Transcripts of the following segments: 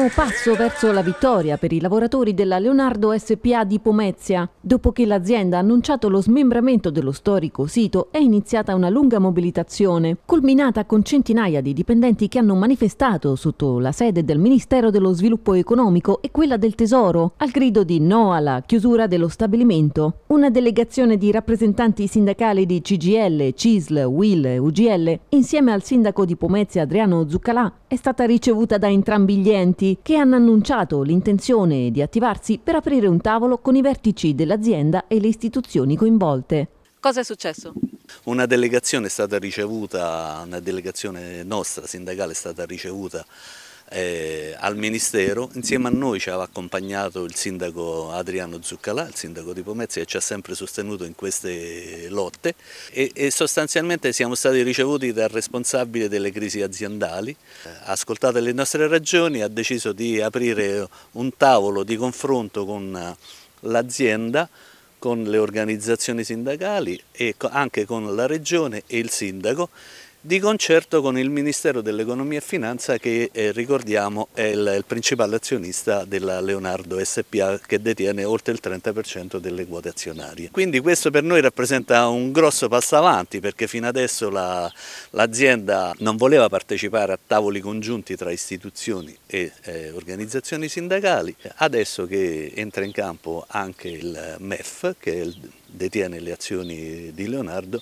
primo passo verso la vittoria per i lavoratori della Leonardo SPA di Pomezia. Dopo che l'azienda ha annunciato lo smembramento dello storico sito è iniziata una lunga mobilitazione, culminata con centinaia di dipendenti che hanno manifestato sotto la sede del Ministero dello Sviluppo Economico e quella del Tesoro, al grido di no alla chiusura dello stabilimento. Una delegazione di rappresentanti sindacali di CGL, CISL, WIL e UGL, insieme al sindaco di Pomezia Adriano Zuccalà, è stata ricevuta da entrambi gli enti che hanno annunciato l'intenzione di attivarsi per aprire un tavolo con i vertici dell'azienda e le istituzioni coinvolte. Cosa è successo? Una delegazione è stata ricevuta, una delegazione nostra sindacale è stata ricevuta eh, al Ministero, insieme a noi ci ha accompagnato il sindaco Adriano Zuccalà, il sindaco di Pomezia che ci ha sempre sostenuto in queste lotte e, e sostanzialmente siamo stati ricevuti dal responsabile delle crisi aziendali, ha eh, ascoltato le nostre ragioni, ha deciso di aprire un tavolo di confronto con eh, l'azienda con le organizzazioni sindacali e anche con la regione e il sindaco di concerto con il Ministero dell'Economia e Finanza che eh, ricordiamo è il, il, principale azionista della Leonardo SPA che detiene oltre il 30% delle quote azionarie. Quindi questo per noi rappresenta un grosso passo avanti perché fino adesso l'azienda non voleva partecipare a tavoli congiunti tra istituzioni e eh, organizzazioni sindacali, adesso che entra in campo anche il MEF che detiene le azioni di Leonardo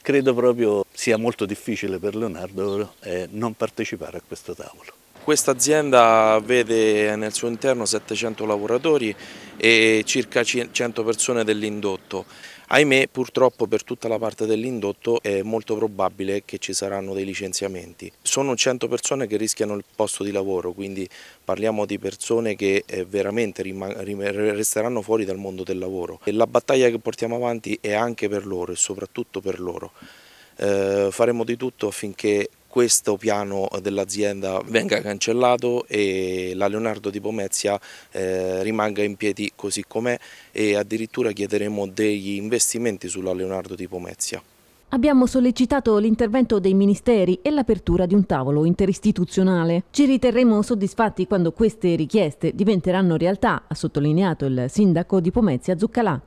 credo proprio sia molto difficile per Leonardo eh, non partecipare a questo tavolo. Questa azienda vede nel suo interno 700 lavoratori e circa 100 persone dell'indotto. Ahimè purtroppo per tutta la parte dell'indotto è molto probabile che ci saranno dei licenziamenti. Sono 100 persone che rischiano il posto di lavoro, quindi parliamo di persone che eh, veramente resteranno fuori dal mondo del lavoro. E la battaglia che portiamo avanti è anche per loro e soprattutto per loro. Eh, faremo di tutto affinché questo piano dell'azienda venga cancellato e la Leonardo di Pomezia eh, rimanga in piedi così com'è e addirittura chiederemo degli investimenti sulla Leonardo di Pomezia. Abbiamo sollecitato l'intervento dei ministeri e l'apertura di un tavolo interistituzionale. Ci riterremo soddisfatti quando queste richieste diventeranno realtà, ha sottolineato il sindaco di Pomezia Zuccalà.